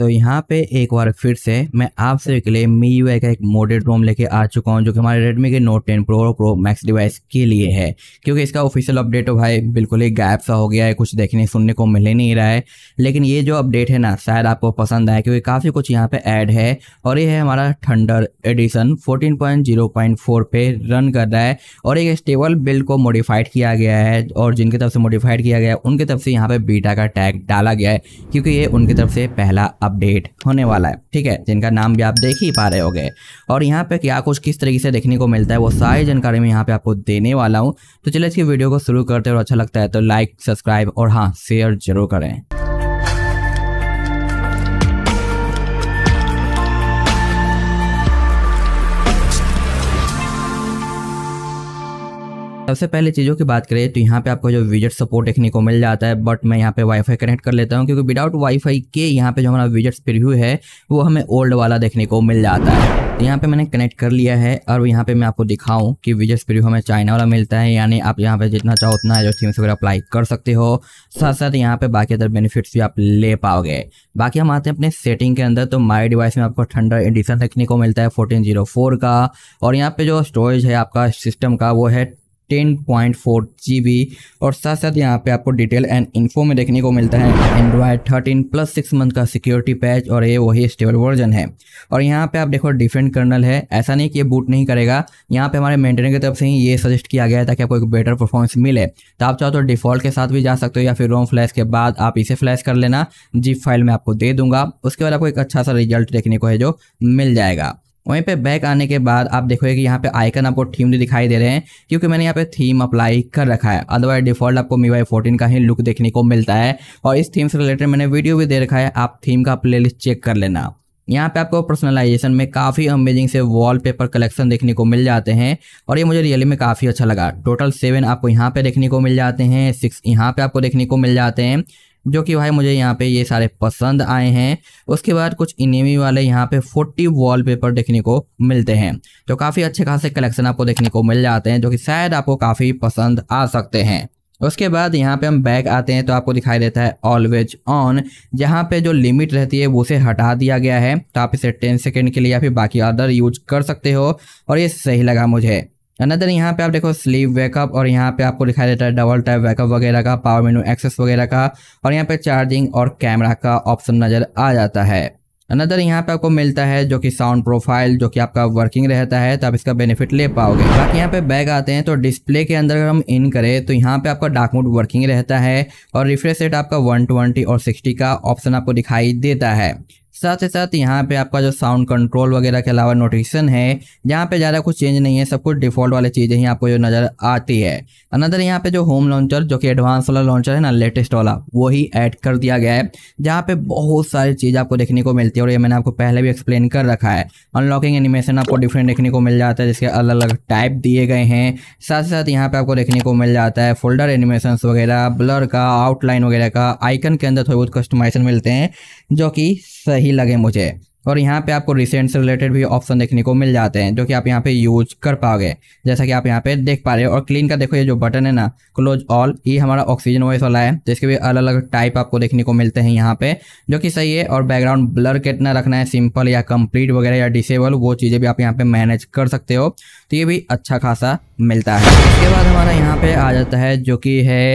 तो यहाँ पे एक बार फिर से मैं आपसे के लिए मी यू का एक मॉडल रोम लेके आ चुका हूँ जो कि हमारे रेडमी के नोट टेन प्रो और प्रो मैक्स डिवाइस के लिए है क्योंकि इसका ऑफिशियल अपडेट तो भाई बिल्कुल ही गैप सा हो गया है कुछ देखने सुनने को मिल ही नहीं रहा है लेकिन ये जो अपडेट है ना शायद आपको पसंद आए क्योंकि काफ़ी कुछ यहाँ पर ऐड है और ये है हमारा थंडर एडिशन फोर्टीन पे रन कर रहा है और एक स्टेबल बिल्ड को मॉडिफाइड किया गया है और जिनकी तरफ से मॉडिफाइड किया गया है उनकी तरफ से यहाँ पर बीटा का टैग डाला गया है क्योंकि ये उनकी तरफ से पहला अपडेट होने वाला है ठीक है जिनका नाम भी आप देख ही पा रहे हो और यहाँ पे क्या कुछ किस तरीके से देखने को मिलता है वो सारी जानकारी मैं यहाँ पे आपको देने वाला हूँ तो चलिए इसकी वीडियो को शुरू करते हैं और अच्छा लगता है तो लाइक सब्सक्राइब और हाँ शेयर जरूर करें सबसे पहले चीज़ों की बात करें तो यहाँ पे आपको जो विजेट सपोर्ट देखने को मिल जाता है बट मैं यहाँ पे वाईफाई कनेक्ट कर लेता हूँ क्योंकि विदाउट वाईफाई के यहाँ पे जो हमारा विजट्स प्रिव्यू है वो हमें ओल्ड वाला देखने को मिल जाता है तो यहाँ पे मैंने कनेक्ट कर लिया है और यहाँ पे मैं आपको दिखाऊं कि विजट्स प्रिव्यू हमें चाइना वाला मिलता है यानी आप यहाँ पे जितना चाहो उतना जो थीम्स वगैरह अप्लाई कर सकते हो साथ साथ यहाँ पे बाकी अदर बेनिफिट्स भी आप ले पाओगे बाकी हम आते हैं अपने सेटिंग के अंदर तो माई डिवाइस में आपको थंडर एडिशन देखने को मिलता है फोर्टीन का और यहाँ पे जो स्टोरेज है आपका सिस्टम का वो है ten point four G B और साथ साथ यहाँ पे आपको डिटेल एंड इन्फो में देखने को मिलता है Android thirteen plus six month का सिक्योरिटी पैच और ये वही स्टेबल वर्जन है और यहाँ पे आप देखो डिफरेंट कर्नल है ऐसा नहीं कि ये बूट नहीं करेगा यहाँ पे हमारे मेंटेनर की तरफ से ही ये सजेस्ट किया गया है ताकि आपको एक बेटर परफॉर्मेंस मिले तो आप चाहो तो डिफॉल्ट के साथ भी जा सकते हो या फिर रोम फ्लैश के बाद आप इसे फ्लैश कर लेना जिप फाइल में आपको दे दूंगा उसके बाद आपको एक अच्छा सा रिजल्ट देखने को है जो मिल जाएगा वहीं पे बैक आने के बाद आप देखोगे कि यहाँ पे आइकन आपको थीम दिखाई दे रहे हैं क्योंकि मैंने यहाँ पे थीम अप्लाई कर रखा है अदरवाइज डिफॉल्ट आपको मी वाई फोर्टीन का ही लुक देखने को मिलता है और इस थीम से रिलेटेड मैंने वीडियो भी दे रखा है आप थीम का प्लेलिस्ट चेक कर लेना यहाँ पे आपको पर्सनलाइजेशन में काफ़ी अमेजिंग से वॉलपेपर कलेक्शन देखने को मिल जाते हैं और ये मुझे रियली में काफ़ी अच्छा लगा टोटल सेवन आपको यहाँ पे देखने को मिल जाते हैं सिक्स यहाँ पे आपको देखने को मिल जाते हैं जो कि भाई मुझे यहाँ पे ये सारे पसंद आए हैं उसके बाद कुछ इनेमी वाले यहाँ पे 40 वॉलपेपर देखने को मिलते हैं तो काफ़ी अच्छे खासे कलेक्शन आपको देखने को मिल जाते हैं जो कि शायद आपको काफ़ी पसंद आ सकते हैं उसके बाद यहाँ पे हम बैग आते हैं तो आपको दिखाई देता है ऑलवेज ऑन जहाँ पे जो लिमिट रहती है वो उसे हटा दिया गया है तो आप इसे 10 सेकेंड के लिए या फिर बाकी अदर यूज कर सकते हो और ये सही लगा मुझे अनदर यहाँ पे आप देखो स्लीव बैकअप और यहाँ पे आपको दिखाई देता है डबल टाइप बैकअप वगैरह का पावर मेनू एक्सेस वगैरह का और यहाँ पे चार्जिंग और कैमरा का ऑप्शन नज़र आ जाता है अनदर यहाँ पे आपको मिलता है जो कि साउंड प्रोफाइल जो कि आपका वर्किंग रहता है तो आप इसका बेनिफिट ले पाओगे बाकी यहाँ पे बैग आते हैं तो डिस्प्ले के अंदर अगर हम इन करें तो यहाँ पे आपका डार्क मोड वर्किंग रहता है और रिफ्रेश रेट आपका 120 और 60 का ऑप्शन आपको दिखाई देता है साथ ही साथ यहाँ पे आपका जो साउंड कंट्रोल वगैरह के अलावा नोटिफिकेशन है यहाँ पे ज़्यादा कुछ चेंज नहीं है सब कुछ डिफॉल्ट वाली चीज़ें ही आपको जो नज़र आती है अनदर यहाँ पे जो होम लॉन्चर जो कि एडवांस वाला लॉन्चर है ना लेटेस्ट वाला वो ही ऐड कर दिया गया है जहाँ पे बहुत सारी चीज़ आपको देखने को मिलती है और ये मैंने आपको पहले भी एक्सप्लेन कर रखा है अनलॉकिंग एनिमेशन आपको डिफरेंट देखने को मिल जाता है जिसके अलग अलग टाइप दिए गए हैं साथ ही साथ यहाँ पे आपको देखने को मिल जाता है फोल्डर एनिमेशन वगैरह ब्लर का आउटलाइन वगैरह का आइकन के अंदर थोड़े बहुत कस्टमाइजेशन मिलते हैं जो कि सही सही लगे मुझे और यहाँ पे आपको रिसेंट से रिलेटेड भी ऑप्शन देखने को मिल जाते हैं जो कि आप यहाँ पे यूज कर पाओगे जैसा कि आप यहाँ पे देख पा रहे हो और क्लीन का देखो ये जो बटन है ना क्लोज ऑल ये हमारा ऑक्सीजन वॉइस वाला है तो इसके भी अलग अलग टाइप आपको देखने को मिलते हैं यहाँ पे जो कि सही है और बैकग्राउंड ब्लर कितना रखना है सिंपल या कंप्लीट वगैरह या डिसेबल वो चीज़ें भी आप यहाँ पे मैनेज कर सकते हो तो ये भी अच्छा खासा मिलता है इसके बाद हमारा यहाँ पे आ जाता है जो कि है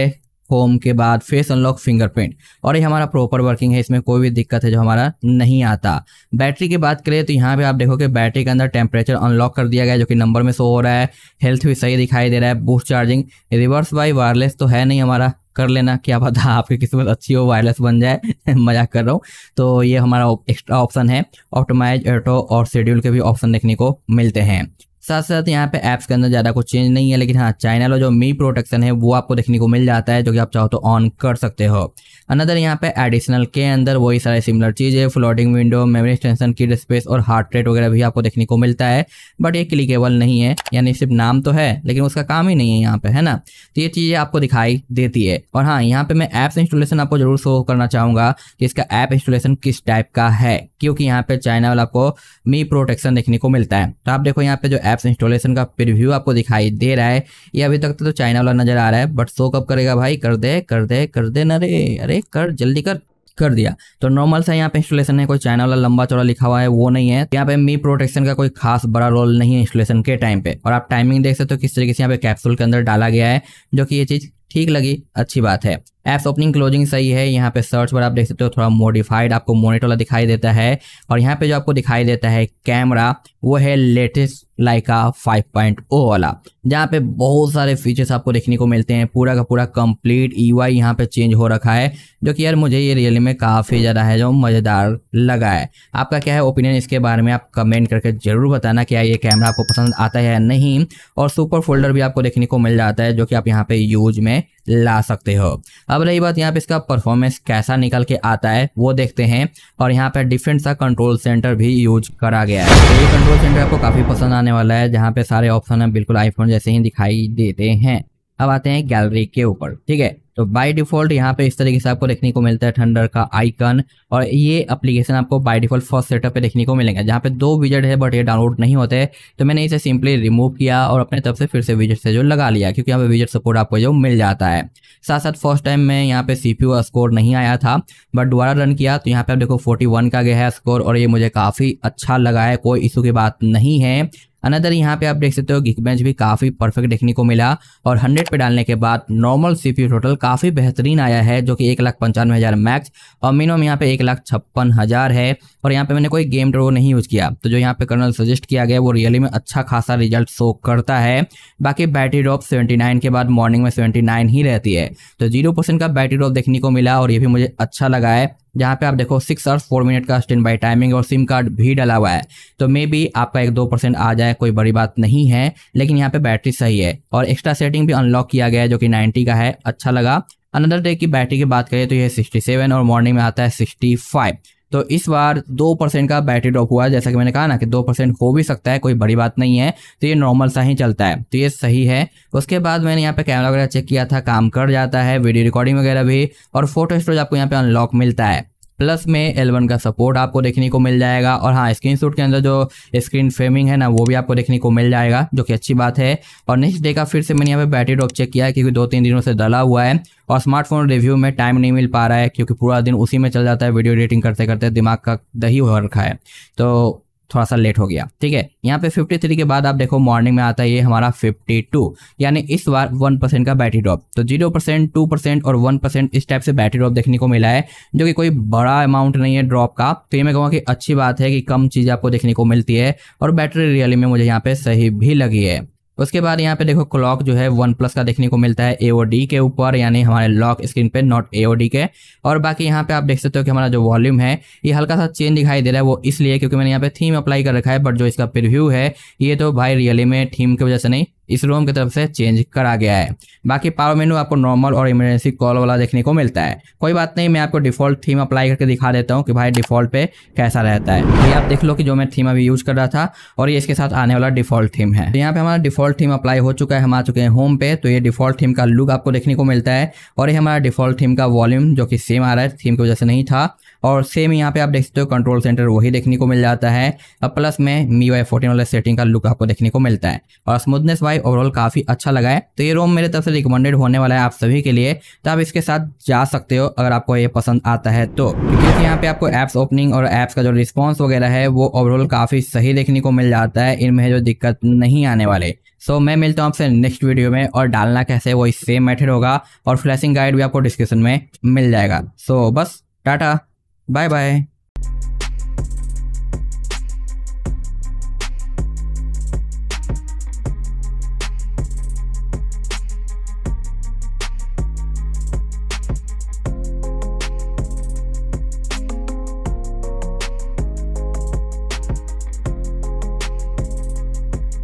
होम के बाद फेस अनलॉक फिंगरप्रिंट और ये हमारा प्रॉपर वर्किंग है इसमें कोई भी दिक्कत है जो हमारा नहीं आता बैटरी की बात करें तो यहाँ पे आप देखो कि बैटरी के अंदर टेम्परेचर अनलॉक कर दिया गया है जो कि नंबर में शो हो रहा है हेल्थ भी सही दिखाई दे रहा है boost charging reverse by wireless तो है नहीं हमारा कर लेना क्या पता आपकी किस्मत अच्छी हो वायरलेस बन जाए मजाक कर रहा हूँ तो ये हमारा एक्स्ट्रा ऑप्शन है ऑप्टोमाइज ऑटो और शेड्यूल के भी ऑप्शन देखने को मिलते हैं साथ साथ यहाँ पे ऐप्स के अंदर ज़्यादा कुछ चेंज नहीं है लेकिन हाँ चैनल और जो मी प्रोटेक्शन है वो आपको देखने को मिल जाता है जो कि आप चाहो तो ऑन कर सकते हो अनदर यहाँ पे एडिशनल के अंदर वही सारे सिमिलर चीज़ है फ्लोटिंग विंडो मेमोरी एक्सटेंशन की स्पेस और हार्ट रेट वगैरह भी आपको देखने को मिलता है बट ये क्लिकेबल नहीं है यानी सिर्फ नाम तो है लेकिन उसका काम ही नहीं है यहाँ पर है ना तो ये चीज़ें आपको दिखाई देती है और हाँ यहाँ पर मैं ऐप्स इंस्टॉलेशन आपको जरूर शो करना चाहूँगा कि इसका ऐप इंस्टॉलेशन किस टाइप का है क्योंकि यहाँ पे चाइना वाला आपको मी प्रोटेक्शन देखने को मिलता है तो आप देखो यहाँ पे जो ऐप्स इंस्टॉलेशन का प्रिव्यू आपको दिखाई दे रहा है ये अभी तक तो चाइना वाला नजर आ रहा है बट शो कब करेगा भाई कर दे कर दे कर दे नरे रे अरे कर जल्दी कर कर दिया तो नॉर्मल सा यहाँ पे इंस्टॉलेशन है कोई चाइना वाला लंबा चौड़ा लिखा हुआ है वो नहीं है यहाँ पे मी प्रोटेक्शन का कोई खास बड़ा रोल नहीं है इंस्टॉलेशन के टाइम पे और आप टाइमिंग देख सकते हो तो किस तरीके से यहाँ पे कैप्सूल के अंदर डाला गया है जो कि ये चीज़ ठीक लगी अच्छी बात है ऐप्स ओपनिंग क्लोजिंग सही है यहाँ पे सर्च पर आप देख सकते हो थोड़ा मॉडिफाइड आपको मोनिटर वाला दिखाई देता है और यहाँ पे जो आपको दिखाई देता है कैमरा वो है लेटेस्ट लाइका 5.0 वाला जहाँ पे बहुत सारे फीचर्स आपको देखने को मिलते हैं पूरा का पूरा कंप्लीट यू आई यहाँ पे चेंज हो रखा है जो कि यार मुझे ये रियली में काफ़ी ज़्यादा है जो मज़ेदार लगा है आपका क्या है ओपिनियन इसके बारे में आप कमेंट करके ज़रूर बताना क्या ये कैमरा आपको पसंद आता है या नहीं और सुपर फोल्डर भी आपको देखने को मिल जाता है जो कि आप यहाँ पर यूज में ला सकते हो अब रही बात यहाँ पे इसका परफॉर्मेंस कैसा निकल के आता है वो देखते हैं और यहाँ पे डिफरेंट सा कंट्रोल सेंटर भी यूज करा गया है तो ये कंट्रोल सेंटर आपको काफ़ी पसंद आने वाला है जहाँ पे सारे ऑप्शन बिल्कुल आईफोन जैसे ही दिखाई देते हैं अब आते हैं गैलरी के ऊपर ठीक है तो बाय डिफॉल्ट यहाँ पे इस तरीके से आपको देखने को मिलता है थंडर का आइकन और ये एप्लीकेशन आपको बाय डिफॉल्ट फर्स्ट सेटअप पे देखने को मिलेगा जहाँ पे दो विजेट है बट ये डाउनलोड नहीं होते तो मैंने इसे सिंपली रिमूव किया और अपने तरफ से फिर से विजेट से जो लगा लिया क्योंकि यहाँ पे विजेट सपोर्ट आपको जो मिल जाता है साथ साथ फर्स्ट टाइम में यहाँ पे सी स्कोर नहीं आया था बट दोबारा रन किया तो यहाँ पे आप देखो फोर्टी का गया है स्कोर और ये मुझे काफ़ी अच्छा लगा है कोई इशू की बात नहीं है अनदर यहाँ पे आप देख सकते हो गिक बेंच भी काफ़ी परफेक्ट देखने को मिला और 100 पे डालने के बाद नॉर्मल सीपीयू टोटल काफ़ी बेहतरीन आया है जो कि एक लाख पंचानवे हज़ार मैक्स और मिनिमम यहाँ पे एक लाख छप्पन हज़ार है और यहाँ पे मैंने कोई गेम ड्रो नहीं यूज़ किया तो जो यहाँ पे कर्नल सजेस्ट किया गया वो रियली में अच्छा खासा रिजल्ट शो करता है बाकी बैटरी ड्रॉप सेवेंटी नाइन के बाद मॉर्निंग में सेवेंटी नाइन ही रहती है तो जीरो परसेंट का बैटरी ड्रॉप देखने को मिला और ये भी मुझे अच्छा लगा है जहाँ पे आप देखो सिक्स आवर्स फोर मिनट का स्टैंड बाई टाइमिंग और सिम कार्ड भी डला हुआ है तो मे बी आपका एक दो परसेंट आ जाए कोई बड़ी बात नहीं है लेकिन यहाँ पे बैटरी सही है और एक्स्ट्रा सेटिंग भी अनलॉक किया गया है जो कि नाइन्टी का है अच्छा लगा अनदर डे की बैटरी की बात करें तो यह सिक्सटी सेवन और मॉर्निंग में आता है सिक्सटी फाइव तो इस बार दो परसेंट का बैटरी ड्रॉप हुआ जैसा कि मैंने कहा ना कि दो परसेंट हो भी सकता है कोई बड़ी बात नहीं है तो ये नॉर्मल सा ही चलता है तो ये सही है उसके बाद मैंने यहाँ पे कैमरा वगैरह चेक किया था काम कर जाता है वीडियो रिकॉर्डिंग वगैरह भी और फोटो स्टोरेज आपको यहाँ पे अनलॉक मिलता है प्लस में एल वन का सपोर्ट आपको देखने को मिल जाएगा और हाँ स्क्रीन के अंदर जो स्क्रीन फ्रेमिंग है ना वो भी आपको देखने को मिल जाएगा जो कि अच्छी बात है और नेक्स्ट डे का फिर से मैंने यहाँ पे बैटरी ड्रॉप चेक किया है क्योंकि दो तीन दिनों से डला हुआ है और स्मार्टफोन रिव्यू में टाइम नहीं मिल पा रहा है क्योंकि पूरा दिन उसी में चल जाता है वीडियो एडिटिंग करते करते दिमाग का दही हो रखा है तो थोड़ा सा लेट हो गया ठीक है यहाँ पे 53 के बाद आप देखो मॉर्निंग में आता है ये हमारा 52 यानी इस बार 1 परसेंट का बैटरी ड्रॉप तो 0 परसेंट टू परसेंट और 1 परसेंट इस टाइप से बैटरी ड्रॉप देखने को मिला है जो कि कोई बड़ा अमाउंट नहीं है ड्रॉप का तो ये मैं कहूँगा कि अच्छी बात है कि कम चीज़ आपको देखने को मिलती है और बैटरी रियली में मुझे यहाँ पे सही भी लगी है उसके बाद यहाँ पे देखो क्लॉक जो है वन प्लस का देखने को मिलता है एओडी के ऊपर यानी हमारे लॉक स्क्रीन पे नॉट एओडी के और बाकी यहाँ पे आप देख सकते हो कि हमारा जो वॉल्यूम है ये हल्का सा चेंज दिखाई दे रहा है वो इसलिए क्योंकि मैंने यहाँ पे थीम अप्लाई कर रखा है बट जो इसका प्रिव्यू है ये तो भाई रियली में थीम की वजह से नहीं इस रोम की तरफ से चेंज करा गया है बाकी पावर मेनू आपको नॉर्मल और इमरजेंसी कॉल वाला देखने को मिलता है कोई बात नहीं मैं आपको डिफॉल्ट थीम अप्लाई करके दिखा देता हूँ कि भाई डिफॉल्ट पे कैसा रहता है ये आप देख लो कि जो मैं थीम अभी यूज कर रहा था और ये इसके साथ आने वाला डिफॉल्ट थीम है तो यहाँ पे हमारा डिफॉल्ट थीम अप्लाई हो चुका है हम आ चुके हैं होम पे तो ये डिफॉल्ट थीम का लुक आपको देखने को मिलता है और ये हमारा डिफॉल्ट थीम का वॉल्यूम जो कि सेम आ रहा है थीम की वजह से नहीं था और सेम यहाँ पे आप देख सकते हो कंट्रोल सेंटर वही देखने को मिल जाता है और प्लस में मी वाई फोर्टीन वाले सेटिंग का लुक आपको देखने को मिलता है और स्मूथनेस वाइज भाई ओवरऑल काफ़ी अच्छा लगा है तो ये रोम मेरे तरफ से रिकमेंडेड होने वाला है आप सभी के लिए तो आप इसके साथ जा सकते हो अगर आपको ये पसंद आता है तो क्योंकि यहाँ पे आपको ऐप्स ओपनिंग और ऐप्स का जो रिस्पॉन्स वगैरह है वो ओवरऑल काफ़ी सही देखने को मिल जाता है इनमें जो दिक्कत नहीं आने वाले सो so, मैं मिलता हूँ आपसे नेक्स्ट वीडियो में और डालना कैसे वो इस सेम मेथड होगा और फ्लैशिंग गाइड भी आपको डिस्क्रिप्शन में मिल जाएगा सो so, बस टाटा बाय बाय